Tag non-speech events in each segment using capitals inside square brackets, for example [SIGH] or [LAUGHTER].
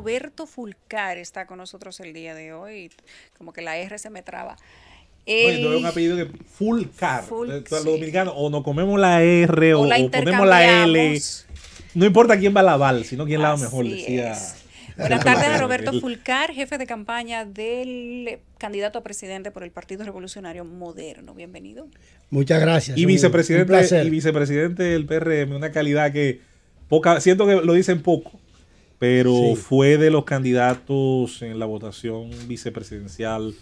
Roberto Fulcar está con nosotros el día de hoy. Como que la R se me traba. un apellido que Fulcar. Eh, o nos comemos la R o, comemos la L. No importa quién va a la bal, sino quién va mejor, Buenas [LAUGHS] tardes, Roberto Fulcar, jefe de campaña del candidato a presidente por el Partido Revolucionario Moderno. Bienvenido. Muchas gracias. Y vicepresidente, y vicepresidente del PRM, una calidad que poca, siento que lo dicen poco pero fue de los candidatos en la votación vicepresidencial,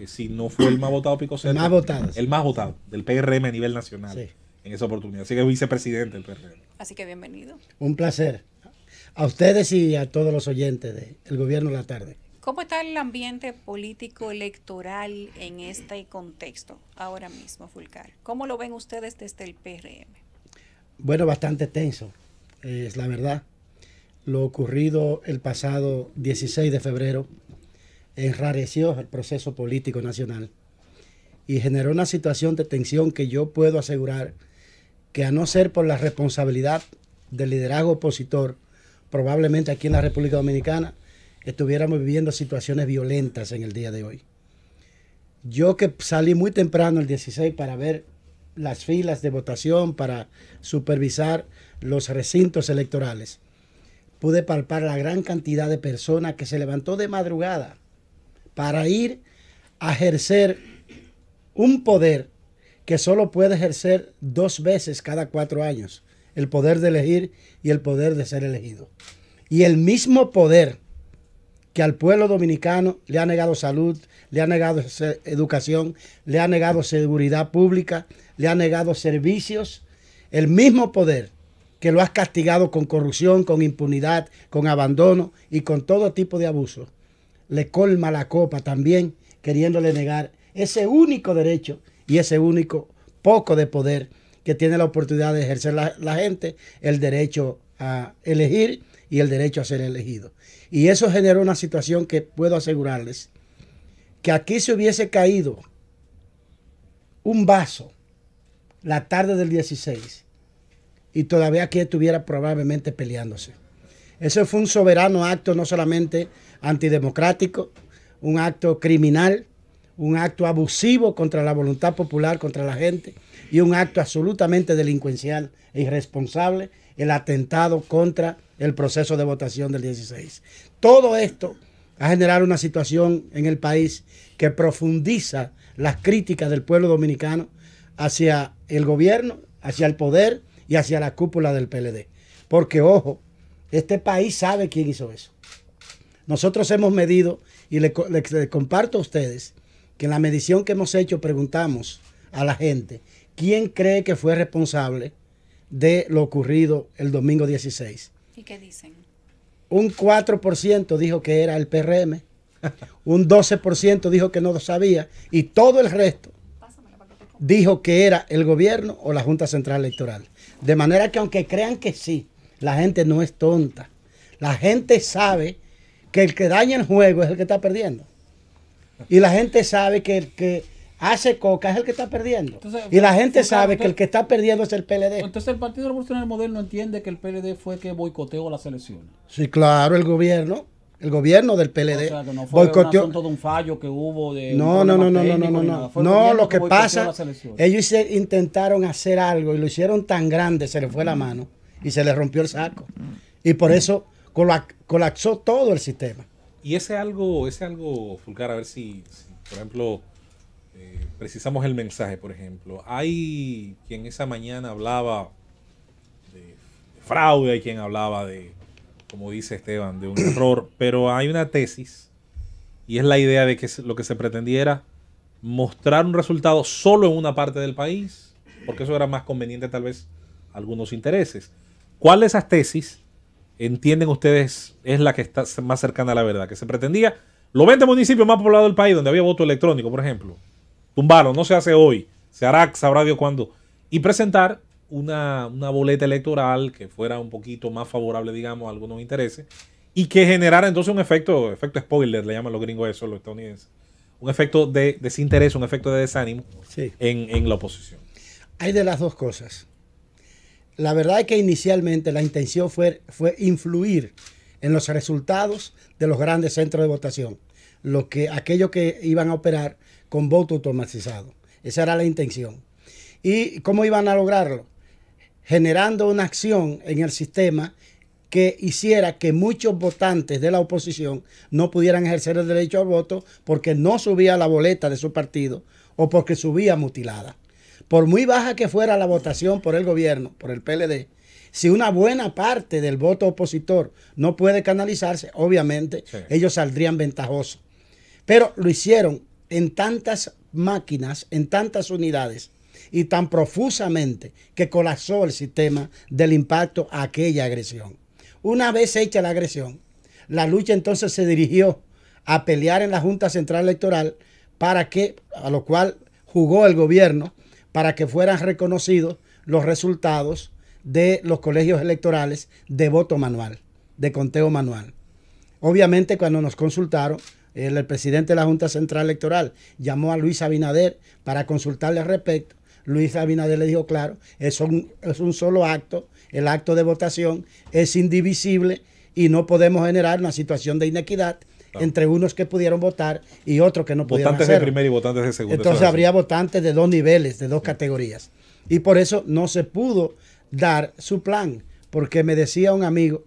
eh, si no fue el más votado Pico El más votado. El más votado del PRM a nivel nacional en esa oportunidad. Así que vicepresidente del PRM. Así que bienvenido. Un placer. A ustedes y a todos los oyentes del Gobierno de la Tarde. ¿Cómo está el ambiente político electoral en este contexto ahora mismo, Fulcar? ¿Cómo lo ven ustedes desde el PRM? Bueno, bastante tenso, es la verdad lo ocurrido el pasado 16 de febrero enrareció el proceso político nacional y generó una situación de tensión que yo puedo asegurar que a no ser por la responsabilidad del liderazgo opositor, probablemente aquí en la República Dominicana estuviéramos viviendo situaciones violentas en el día de hoy. Yo que salí muy temprano el 16 para ver las filas de votación, para supervisar los recintos electorales pude palpar la gran cantidad de personas que se levantó de madrugada para ir a ejercer un poder que solo puede ejercer dos veces cada cuatro años, el poder de elegir y el poder de ser elegido. Y el mismo poder que al pueblo dominicano le ha negado salud, le ha negado educación, le ha negado seguridad pública, le ha negado servicios, el mismo poder que lo has castigado con corrupción, con impunidad, con abandono y con todo tipo de abuso. Le colma la copa también, queriéndole negar ese único derecho y ese único poco de poder que tiene la oportunidad de ejercer la, la gente, el derecho a elegir y el derecho a ser elegido. Y eso generó una situación que puedo asegurarles, que aquí se hubiese caído un vaso la tarde del 16 y todavía aquí estuviera probablemente peleándose. Eso fue un soberano acto no solamente antidemocrático, un acto criminal, un acto abusivo contra la voluntad popular, contra la gente, y un acto absolutamente delincuencial e irresponsable, el atentado contra el proceso de votación del 16. Todo esto ha generado una situación en el país que profundiza las críticas del pueblo dominicano hacia el gobierno, hacia el poder y hacia la cúpula del PLD. Porque, ojo, este país sabe quién hizo eso. Nosotros hemos medido, y le, comparto a ustedes, que en la medición que hemos hecho preguntamos a la gente quién cree que fue responsable de lo ocurrido el domingo 16. ¿Y qué dicen? Un 4% dijo que era el PRM, un 12% dijo que no lo sabía y todo el resto dijo que era el gobierno o la Junta Central Electoral. De manera que aunque crean que sí, la gente no es tonta. La gente sabe que el que daña el juego es el que está perdiendo. Y la gente sabe que el que hace coca es el que está perdiendo. y la gente sabe que el que está perdiendo es el PLD. Entonces el Partido Revolucionario Moderno entiende que el PLD fue que boicoteó las elecciones. Sí, claro, el gobierno el gobierno del PLD. Un, fallo que hubo de no, no, no, no, no, no, no, no, no. lo que, pasa, ellos intentaron hacer algo y lo hicieron tan grande, se le fue la mano y se le rompió el saco. Y por mm. eso colapsó todo el sistema. Y ese algo, ese algo, Fulcar, a ver si, por ejemplo, eh, precisamos el mensaje, por ejemplo. Hay quien esa mañana hablaba de fraude, hay quien hablaba de como dice Esteban, de un error, pero hay una tesis y es la idea de que lo que se pretendiera mostrar un resultado solo en una parte del país, porque eso era más conveniente tal vez algunos intereses. ¿Cuál de esas tesis entienden ustedes es la que está más cercana a la verdad? Que se pretendía los 20 municipios más poblados del país donde había voto electrónico, por ejemplo, tumbarlo. no se hace hoy, se hará, sabrá Dios cuándo, y presentar una, una boleta electoral que fuera un poquito más favorable, digamos, a algunos intereses, y que generara entonces un efecto, efecto spoiler, le llaman los gringos eso, los estadounidenses, un efecto de desinterés, un efecto de desánimo en, en la oposición. Hay de las dos cosas. La verdad es que inicialmente la intención fue, fue influir en los resultados de los grandes centros de votación, lo que, aquellos que iban a operar con voto automatizado. Esa era la intención. ¿Y cómo iban a lograrlo? generando una acción en el sistema que hiciera que muchos votantes de la oposición no pudieran ejercer el derecho al voto porque no subía la boleta de su partido o porque subía mutilada. Por muy baja que fuera la votación por el gobierno, por el PLD, si una buena parte del voto opositor no puede canalizarse, obviamente ellos saldrían ventajosos. Pero lo hicieron en tantas máquinas, en tantas unidades, y tan profusamente que colapsó el sistema del impacto a aquella agresión. Una vez hecha la agresión, la lucha entonces se dirigió a pelear en la Junta Central Electoral para que, a lo cual jugó el gobierno, para que fueran reconocidos los resultados de los colegios electorales de voto manual, de conteo manual. Obviamente cuando nos consultaron, el, el presidente de la Junta Central Electoral llamó a Luis Abinader para consultarle al respecto Luis Abinader le dijo, claro, es un, es un solo acto, el acto de votación es indivisible y no podemos generar una situación de inequidad entre unos que pudieron votar y otros que no pudieron votar. Votantes de primer y votantes de segundo. Entonces habría votantes de dos niveles, de dos categorías. Y por eso no se pudo dar su plan, porque me decía un amigo,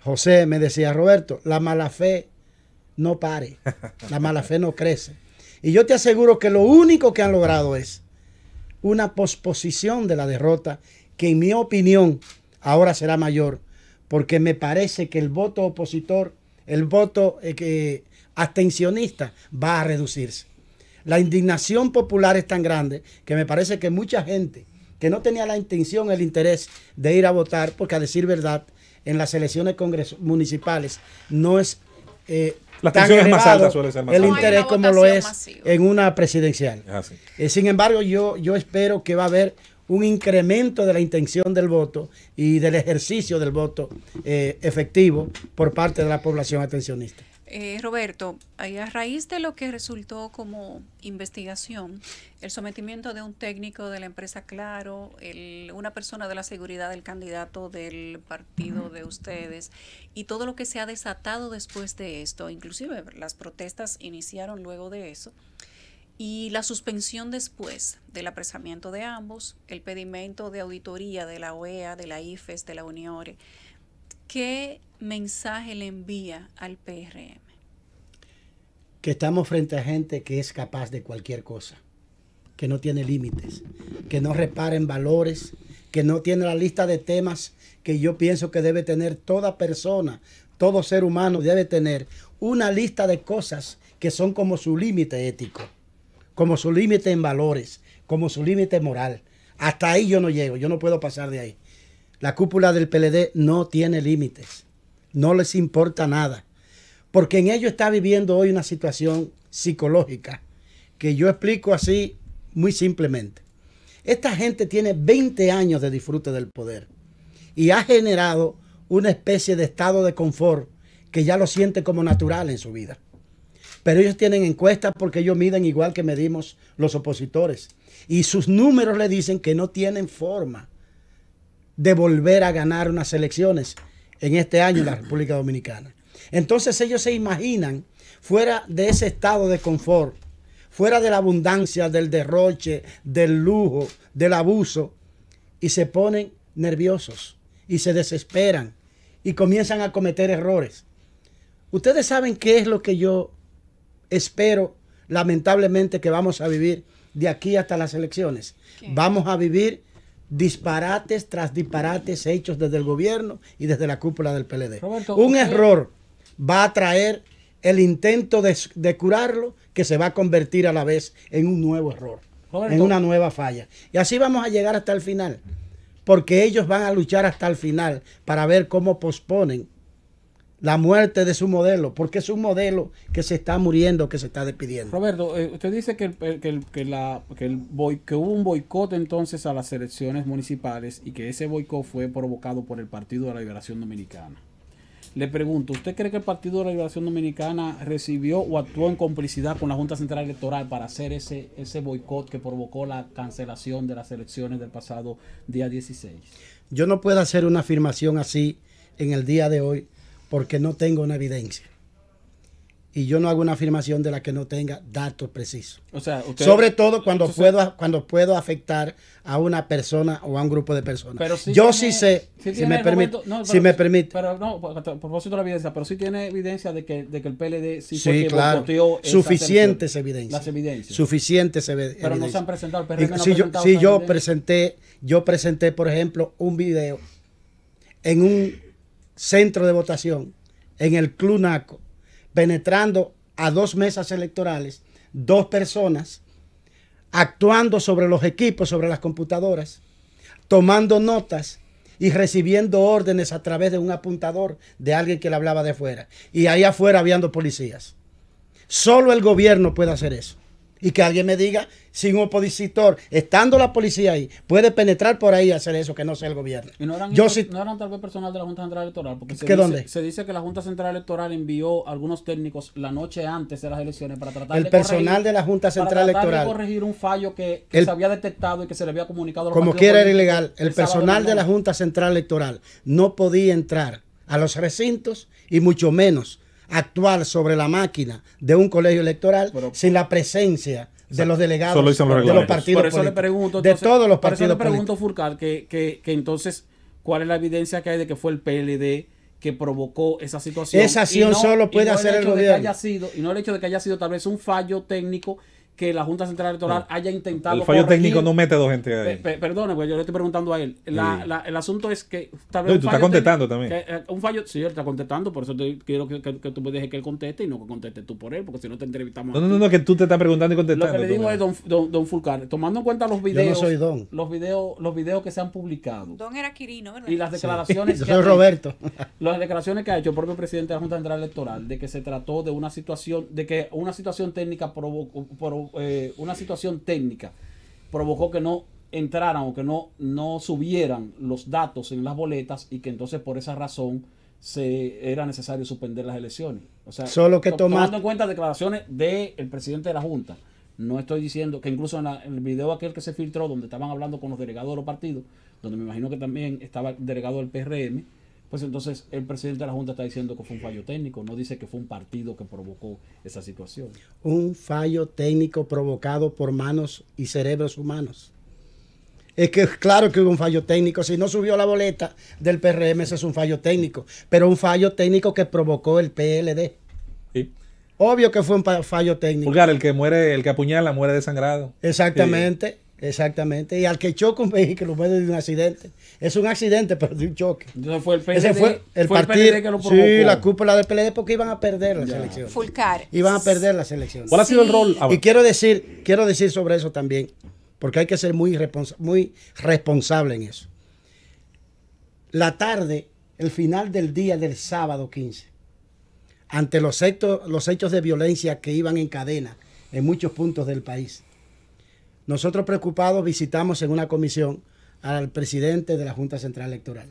José, me decía Roberto, la mala fe no pare, la mala fe no crece. Y yo te aseguro que lo único que han logrado es una posposición de la derrota que en mi opinión ahora será mayor, porque me parece que el voto opositor, el voto eh, abstencionista va a reducirse. La indignación popular es tan grande que me parece que mucha gente que no tenía la intención, el interés de ir a votar, porque a decir verdad, en las elecciones municipales no es eh, las tensiones más altas suele ser más el interés como lo es en una presidencial. Ah, eh, sin embargo, yo, yo espero que va a haber un incremento de la intención del voto y del ejercicio del voto eh, efectivo por parte de la población atencionista. Eh, Roberto, a raíz de lo que resultó como investigación, el sometimiento de un técnico de la empresa Claro, una persona de la seguridad del candidato del partido de ustedes y todo lo que se ha desatado después de esto, inclusive las protestas iniciaron luego de eso, y la suspensión después del apresamiento de ambos, el pedimento de auditoría de la OEA, de la IFES, de la UNIORE ¿qué mensaje le envía al PRM? Que estamos frente a gente que es capaz de cualquier cosa, que no tiene límites, que no repara en valores, que no tiene la lista de temas que yo pienso que debe tener toda persona, todo ser humano debe tener una lista de cosas que son como su límite ético, como su límite en valores, como su límite moral. Hasta ahí yo no llego, yo no puedo pasar de ahí. La cúpula del PLD no tiene límites, no les importa nada, porque en ello está viviendo hoy una situación psicológica que yo explico así muy simplemente. Esta gente tiene 20 años de disfrute del poder y ha generado una especie de estado de confort que ya lo siente como natural en su vida. Pero ellos tienen encuestas porque ellos miden igual que medimos los opositores. Y sus números le dicen que no tienen forma de volver a ganar unas elecciones en este año en la República Dominicana. Entonces ellos se imaginan fuera de ese estado de confort, fuera de la abundancia, del derroche, del lujo, del abuso, y se ponen nerviosos y se desesperan y comienzan a cometer errores. Ustedes saben qué es lo que yo espero, lamentablemente, que vamos a vivir de aquí hasta las elecciones. Vamos a vivir disparates tras disparates hechos desde el gobierno y desde la cúpula del PLD. un error va a traer el intento de, curarlo que se va a convertir a la vez en un nuevo error, en una nueva falla. Y así vamos a llegar hasta el final, porque ellos van a luchar hasta el final para ver cómo posponen la muerte de su modelo, porque es un modelo que se está muriendo, que se está despidiendo. Roberto, eh, usted dice que, eh, la, el que hubo un boicot entonces a las elecciones municipales y que ese boicot fue provocado por el Partido de la Liberación Dominicana. Le pregunto, ¿usted cree que el Partido de la Liberación Dominicana recibió o actuó en complicidad con la Junta Central Electoral para hacer ese, ese boicot que provocó la cancelación de las elecciones del pasado día 16? Yo no puedo hacer una afirmación así en el día de hoy porque no tengo una evidencia. Y yo no hago una afirmación de la que no tenga datos precisos. O sea, Sobre todo cuando puedo cuando puedo afectar a una persona o a un grupo de personas. Pero yo sí sé, si, me permite. pero, si me permite. Pero no, por propósito la evidencia, pero sí tiene evidencia de que, de que el PLD sí, sí claro. Suficientes evidencias. Las evidencias. Suficientes evidencias. Pero no se han presentado. pero no si yo, si presenté, yo presenté, por ejemplo, un video en un centro de votación en el Club Naco, penetrando a dos mesas electorales, dos personas, actuando sobre los equipos, sobre las computadoras, tomando notas y recibiendo órdenes a través de un apuntador de alguien que le hablaba de fuera. Y ahí afuera habiendo policías. Solo el gobierno puede hacer eso. Y que alguien me diga si un opositor, estando la policía ahí, puede penetrar por ahí y hacer eso, que no sea el gobierno. no eran, tal vez personal de la Junta Central Electoral, porque se, dice, se dice que la Junta Central Electoral envió algunos técnicos la noche antes de las elecciones para tratar el de personal corregir, de la Junta Central Electoral. corregir un fallo que, se había detectado y que se le había comunicado. A como quiera era ilegal, el personal de la Junta Central Electoral no podía entrar a los recintos y mucho menos actuar sobre la máquina de un colegio electoral sin la presencia de los delegados de los partidos por eso le pregunto, de todos los partidos por eso le pregunto Furcal que, que, entonces cuál es la evidencia que hay de que fue el PLD que provocó esa situación. Esa acción solo puede hacer el, gobierno. Haya sido, y no el hecho de que haya sido tal vez un fallo técnico que la Junta Central Electoral ah. haya intentado. El fallo técnico no mete dos gente ahí. perdone, pues yo le estoy preguntando a él. La, el asunto es que. Tal vez contestando también. Eh, un fallo, sí, él está contestando, por eso quiero que, que, tú me dejes que él conteste y no que contestes tú por él, porque si no te entrevistamos. No, no, no, que tú te estás preguntando y contestando. Lo que le digo es, don, don, Fulcar, tomando en cuenta los videos. Yo no soy don. Los videos, los videos que se han publicado. Don era Quirino, ¿verdad? Y las declaraciones. [LAUGHS] yo soy Roberto. [LAUGHS] las declaraciones que ha hecho el propio presidente de la Junta Central Electoral de que se trató de una situación, de que una situación técnica provocó eh, una situación técnica provocó que no entraran o que no, no subieran los datos en las boletas y que entonces por esa razón se era necesario suspender las elecciones. O sea, Solo que tomando en cuenta declaraciones del presidente de la Junta. No estoy diciendo que incluso en, en, el video aquel que se filtró, donde estaban hablando con los delegados de los partidos, donde me imagino que también estaba el delegado del PRM, pues entonces el presidente de la Junta está diciendo que fue un fallo técnico, no dice que fue un partido que provocó esa situación. Un fallo técnico provocado por manos y cerebros humanos. Es que es claro que hubo un fallo técnico. Si no subió la boleta del PRM, ese es un fallo técnico. Pero un fallo técnico que provocó el PLD. Sí. Obvio que fue un fallo técnico. Pulgar, el que muere, el que apuñala, muere desangrado. Exactamente. Exactamente. Y al que chocó un México lo medio de un accidente. Es un accidente, pero de un choque. Entonces fue el Ese fue el, partido, que lo Sí, la cúpula del PLD porque iban a perder las elecciones. Iban a perder las elecciones. ¿Cuál ha sido el rol? Y quiero decir, quiero decir sobre eso también, porque hay que ser muy, muy responsable en eso. La tarde, el final del día del sábado 15, ante los hechos, los hechos de violencia que iban en cadena en muchos puntos del país nosotros preocupados visitamos en una comisión al presidente de la Junta Central Electoral.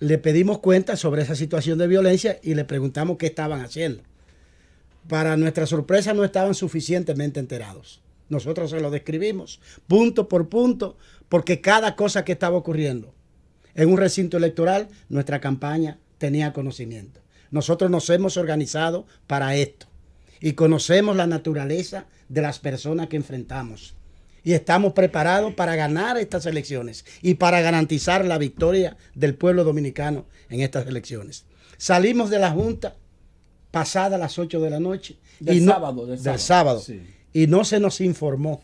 Le pedimos cuenta sobre esa situación de violencia y le preguntamos qué estaban haciendo. Para nuestra sorpresa no estaban suficientemente enterados. Nosotros se lo describimos punto por punto porque cada cosa que estaba ocurriendo en un recinto electoral, nuestra campaña tenía conocimiento. Nosotros nos hemos organizado para esto y conocemos la naturaleza de las personas que enfrentamos. Y estamos preparados para ganar estas elecciones y para garantizar la victoria del pueblo dominicano en estas elecciones. Salimos de la Junta pasada las 8 de la noche. Del y sábado. Del, sábado. Y no se nos informó.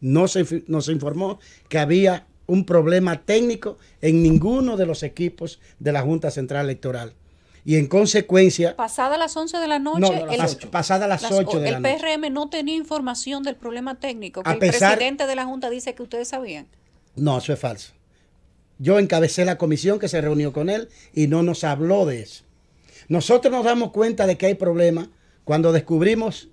No se nos informó que había un problema técnico en ninguno de los equipos de la Junta Central Electoral y en consecuencia... Pasada las 11 de la noche, el, PRM no tenía información del problema técnico, que el presidente de la Junta dice que ustedes sabían. No, eso es falso. Yo encabecé la comisión que se reunió con él y no nos habló de eso. Nosotros nos damos cuenta de que hay problema cuando descubrimos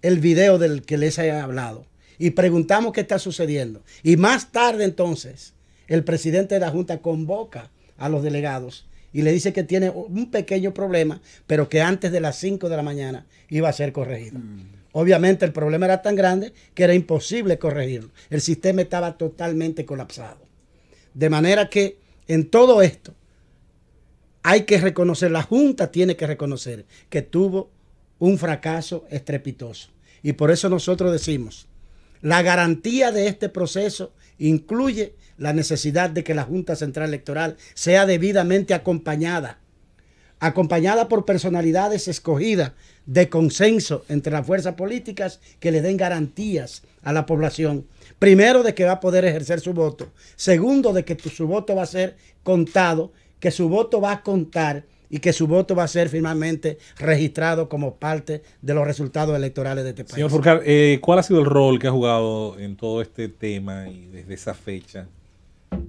el video del que les he hablado y preguntamos qué está sucediendo. Y más tarde entonces, el presidente de la Junta convoca a los delegados y le dice que tiene un pequeño problema, pero que antes de las 5 de la mañana iba a ser corregido. Mm. Obviamente el problema era tan grande que era imposible corregirlo. El sistema estaba totalmente colapsado. De manera que en todo esto hay que reconocer, la Junta tiene que reconocer que tuvo un fracaso estrepitoso. Y por eso nosotros decimos, la garantía de este proceso incluye la necesidad de que la Junta Central Electoral sea debidamente acompañada, acompañada por personalidades escogidas de consenso entre las fuerzas políticas que le den garantías a la población. Primero, de que va a poder ejercer su voto. Segundo, de que su voto va a ser contado, que su voto va a contar y que su voto va a ser finalmente registrado como parte de los resultados electorales de este país. Señor Furcar, eh, ¿cuál ha sido el rol que ha jugado en todo este tema y desde esa fecha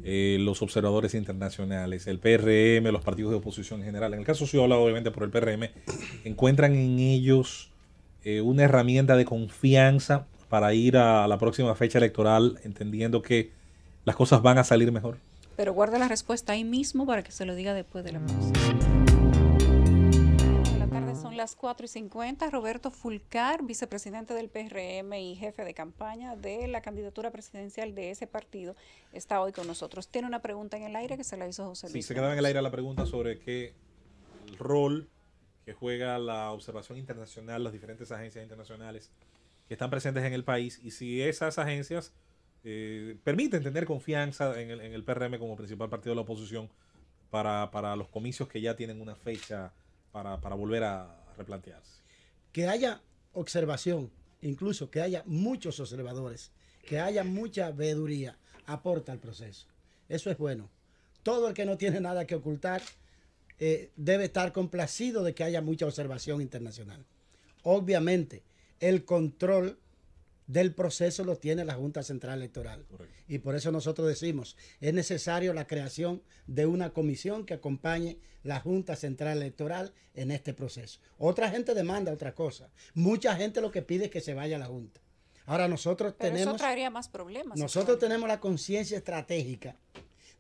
eh, los observadores internacionales, el PRM, los partidos de oposición en general? En el caso, si yo obviamente por el PRM, ¿encuentran en ellos eh, una herramienta de confianza para ir a la próxima fecha electoral entendiendo que las cosas van a salir mejor? Pero guarda la respuesta ahí mismo para que se lo diga después de la mesa las 4 y 50, Roberto Fulcar, vicepresidente del PRM y jefe de campaña de la candidatura presidencial de ese partido, está hoy con nosotros. Tiene una pregunta en el aire que se la hizo José Luis. Sí, se quedaba en el aire la pregunta sobre qué rol que juega la observación internacional, las diferentes agencias internacionales que están presentes en el país y si esas agencias eh, permiten tener confianza en el, en PRM como principal partido de la oposición para, los comicios que ya tienen una fecha para volver a, replantearse. Que haya observación, incluso que haya muchos observadores, que haya mucha veeduría, aporta al proceso. Eso es bueno. Todo el que no tiene nada que ocultar eh, debe estar complacido de que haya mucha observación internacional. Obviamente, el control del proceso lo tiene la Junta Central Electoral. Y por eso nosotros decimos, es necesario la creación de una comisión que acompañe la Junta Central Electoral en este proceso. Otra gente demanda otra cosa. Mucha gente lo que pide es que se vaya a la Junta. Ahora nosotros tenemos... Eso traería más problemas. Nosotros tenemos la conciencia estratégica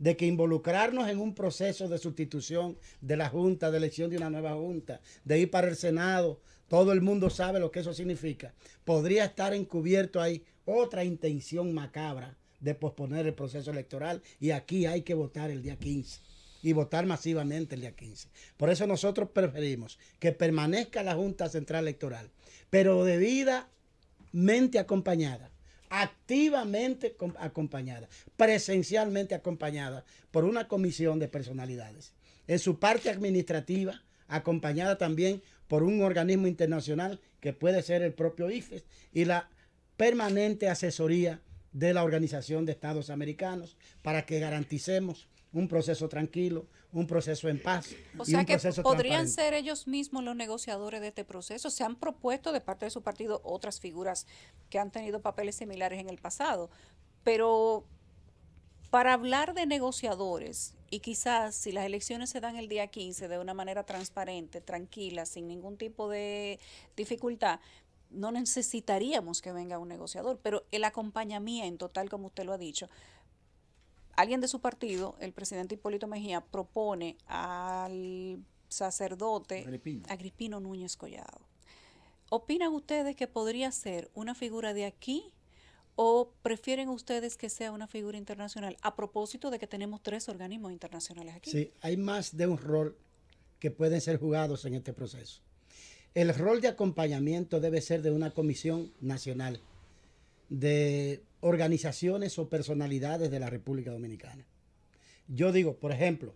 de que involucrarnos en un proceso de sustitución de la Junta, de elección de una nueva Junta, de ir para el Senado, todo el mundo sabe lo que eso significa, podría estar encubierto ahí otra intención macabra de posponer el proceso electoral y aquí hay que votar el día 15 y votar masivamente el día 15. Por eso nosotros preferimos que permanezca la Junta Central Electoral, pero debidamente acompañada activamente acompañada, presencialmente acompañada por una comisión de personalidades. En su parte administrativa, acompañada también por un organismo internacional que puede ser el propio IFES y la permanente asesoría de la Organización de Estados Americanos para que garanticemos un proceso tranquilo, un proceso en paz. O sea que podrían ser ellos mismos los negociadores de este proceso. Se han propuesto de parte de su partido otras figuras que han tenido papeles similares en el pasado, pero para hablar de negociadores y quizás si las elecciones se dan el día 15 de una manera transparente, tranquila, sin ningún tipo de dificultad, no necesitaríamos que venga un negociador, pero el acompañamiento, tal como usted lo ha dicho, alguien de su partido, el presidente Hipólito Mejía, propone al sacerdote Agripino, Núñez Collado. ¿Opinan ustedes que podría ser una figura de aquí o prefieren ustedes que sea una figura internacional? A propósito de que tenemos tres organismos internacionales aquí. Sí, hay más de un rol que pueden ser jugados en este proceso. El rol de acompañamiento debe ser de una comisión nacional de organizaciones o personalidades de la República Dominicana. Yo digo, por ejemplo,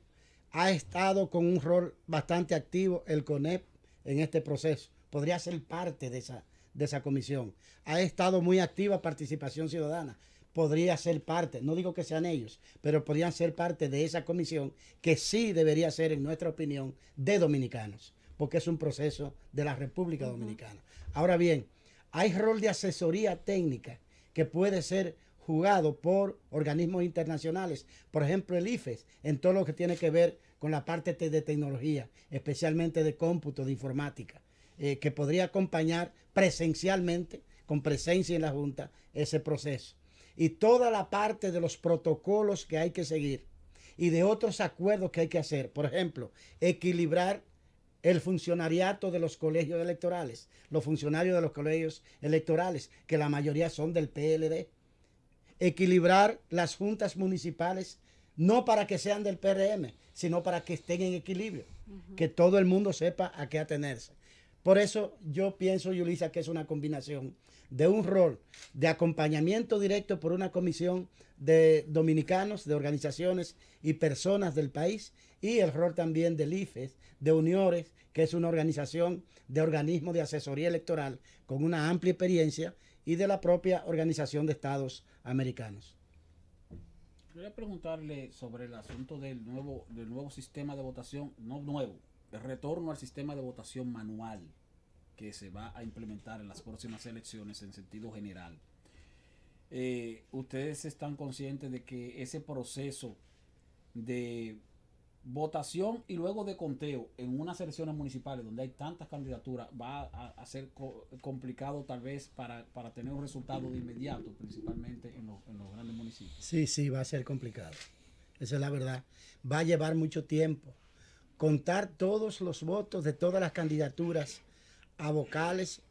ha estado con un rol bastante activo el CONEP en este proceso. Podría ser parte de esa, de esa comisión. Ha estado muy activa participación ciudadana. Podría ser parte, no digo que sean ellos, pero podrían ser parte de esa comisión que sí debería ser, en nuestra opinión, de dominicanos, porque es un proceso de la República Dominicana. Ahora bien, hay rol de asesoría técnica que puede ser jugado por organismos internacionales, por ejemplo el IFES, en todo lo que tiene que ver con la parte de tecnología, especialmente de cómputo, de informática, eh, que podría acompañar presencialmente, con presencia en la Junta, ese proceso. Y toda la parte de los protocolos que hay que seguir y de otros acuerdos que hay que hacer, por ejemplo, equilibrar el funcionariato de los colegios electorales, los funcionarios de los colegios electorales, que la mayoría son del PLD. Equilibrar las juntas municipales, no para que sean del PRM, sino para que estén en equilibrio, que todo el mundo sepa a qué atenerse. Por eso yo pienso, Yulisa, que es una combinación de un rol de acompañamiento directo por una comisión de dominicanos, de organizaciones y personas del país, y el rol también del IFES, de Uniores, que es una organización de organismo de asesoría electoral con una amplia experiencia, y de la propia Organización de Estados Americanos. Quería preguntarle sobre el asunto del nuevo, del nuevo sistema de votación, no nuevo, el retorno al sistema de votación manual que se va a implementar en las próximas elecciones en sentido general. Eh, ustedes están conscientes de que ese proceso de votación y luego de conteo en unas elecciones municipales donde hay tantas candidaturas va a, ser complicado tal vez para, para, tener un resultado de inmediato, principalmente en en los grandes municipios. Sí, sí, va a ser complicado. Esa es la verdad. Va a llevar mucho tiempo. Contar todos los votos de todas las candidaturas a vocales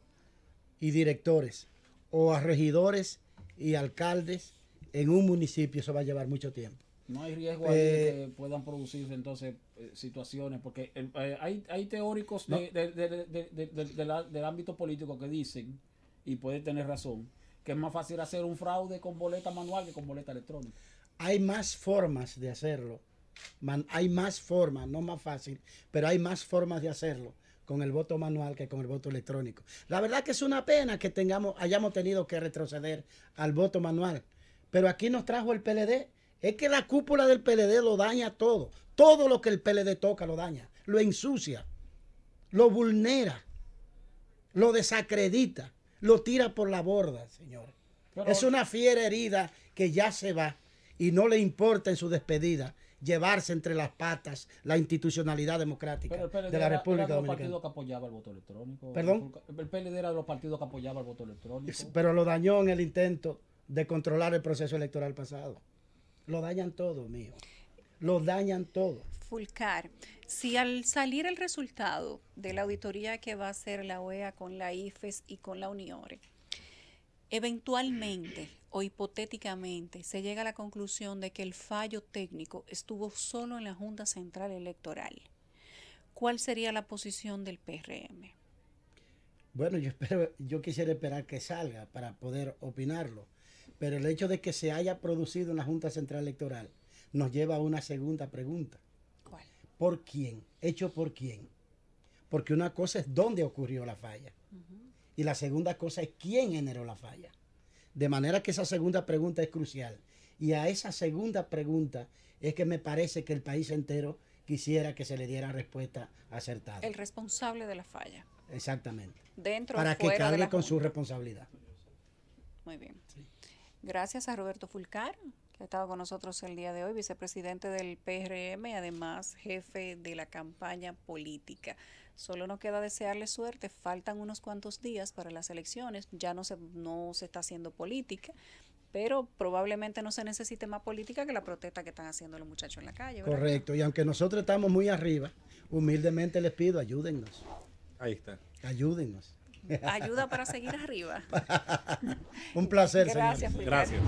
y directores o a regidores y alcaldes en un municipio, eso va a llevar mucho tiempo. No hay riesgo ahí de eh, que puedan producirse entonces eh, situaciones, porque eh, hay, teóricos del ámbito político que dicen, y puede tener razón, que es más fácil hacer un fraude con boleta manual que con boleta electrónica. Hay más formas de hacerlo, hay más formas, no más fácil, pero hay más formas de hacerlo con el voto manual que con el voto electrónico. La verdad que es una pena que tengamos, hayamos tenido que retroceder al voto manual. Pero aquí nos trajo el PLD. Es que la cúpula del PLD lo daña todo. Todo lo que el PLD toca lo daña, lo ensucia, lo vulnera, lo desacredita, lo tira por la borda, señores. Es una fiera herida que ya se va y no le importa en su despedida llevarse entre las patas la institucionalidad democrática pero, de la era, República era Dominicana. El partido que apoyaba el voto electrónico. ¿Perdón? El PLD era de los partidos que apoyaba el voto electrónico. Pero lo dañó en el intento de controlar el proceso electoral pasado. Lo dañan todo, mío. Lo dañan todo. Fulcar, si al salir el resultado de la auditoría que va a hacer la OEA con la IFES y con la UNIORE, eventualmente o hipotéticamente se llega a la conclusión de que el fallo técnico estuvo solo en la Junta Central Electoral, ¿cuál sería la posición del PRM? Bueno, yo, espero, yo quisiera esperar que salga para poder opinarlo, pero el hecho de que se haya producido en la Junta Central Electoral nos lleva a una segunda pregunta. ¿Cuál? ¿Por quién? ¿Hecho por quién? Porque una cosa es dónde ocurrió la falla y la segunda cosa es quién generó la falla. De manera que esa segunda pregunta es crucial. Y a esa segunda pregunta es que me parece que el país entero quisiera que se le diera respuesta acertada. El responsable de la falla. Exactamente. Dentro Para que cargue con su responsabilidad. Muy bien. Gracias a Roberto Fulcar ha estado con nosotros el día de hoy, vicepresidente del PRM, y además jefe de la campaña política. Solo nos queda desearle suerte, faltan unos cuantos días para las elecciones, ya no se, no se está haciendo política, pero probablemente no se necesite más política que la protesta que están haciendo los muchachos en la calle. Correcto, y aunque nosotros estamos muy arriba, humildemente les pido, ayúdennos. Ahí está. Ayúdennos. Ayuda para seguir arriba. [LAUGHS] Un placer, Gracias, Gracias.